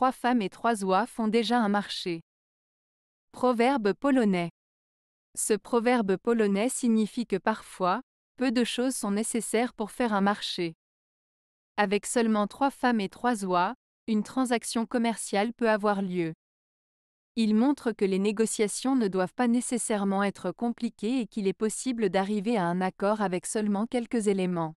trois femmes et trois oies font déjà un marché. Proverbe polonais. Ce proverbe polonais signifie que parfois, peu de choses sont nécessaires pour faire un marché. Avec seulement trois femmes et trois oies, une transaction commerciale peut avoir lieu. Il montre que les négociations ne doivent pas nécessairement être compliquées et qu'il est possible d'arriver à un accord avec seulement quelques éléments.